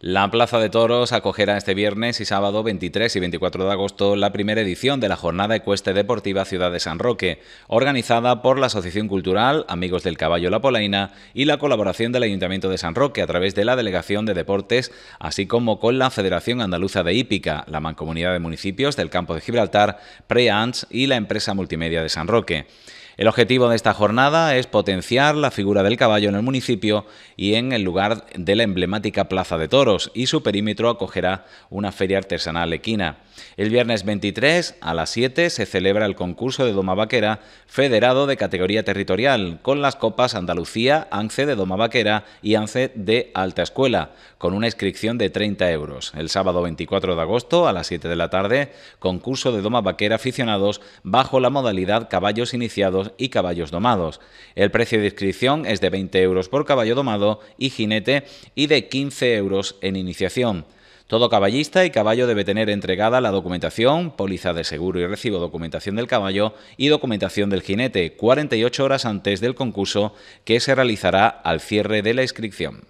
La Plaza de Toros acogerá este viernes y sábado 23 y 24 de agosto la primera edición de la Jornada Ecuestre Deportiva Ciudad de San Roque, organizada por la Asociación Cultural Amigos del Caballo La Polaina y la colaboración del Ayuntamiento de San Roque a través de la Delegación de Deportes, así como con la Federación Andaluza de Hípica, la Mancomunidad de Municipios del Campo de Gibraltar, Preans y la empresa multimedia de San Roque. El objetivo de esta jornada es potenciar la figura del caballo en el municipio y en el lugar de la emblemática Plaza de Toros y su perímetro acogerá una feria artesanal equina. El viernes 23 a las 7 se celebra el concurso de Doma Vaquera federado de categoría territorial con las copas Andalucía, ANCE de Doma Vaquera y ANCE de Alta Escuela con una inscripción de 30 euros. El sábado 24 de agosto a las 7 de la tarde concurso de Doma Vaquera aficionados bajo la modalidad caballos iniciados y caballos domados. El precio de inscripción es de 20 euros por caballo domado y jinete y de 15 euros en iniciación. Todo caballista y caballo debe tener entregada la documentación, póliza de seguro y recibo documentación del caballo y documentación del jinete 48 horas antes del concurso que se realizará al cierre de la inscripción.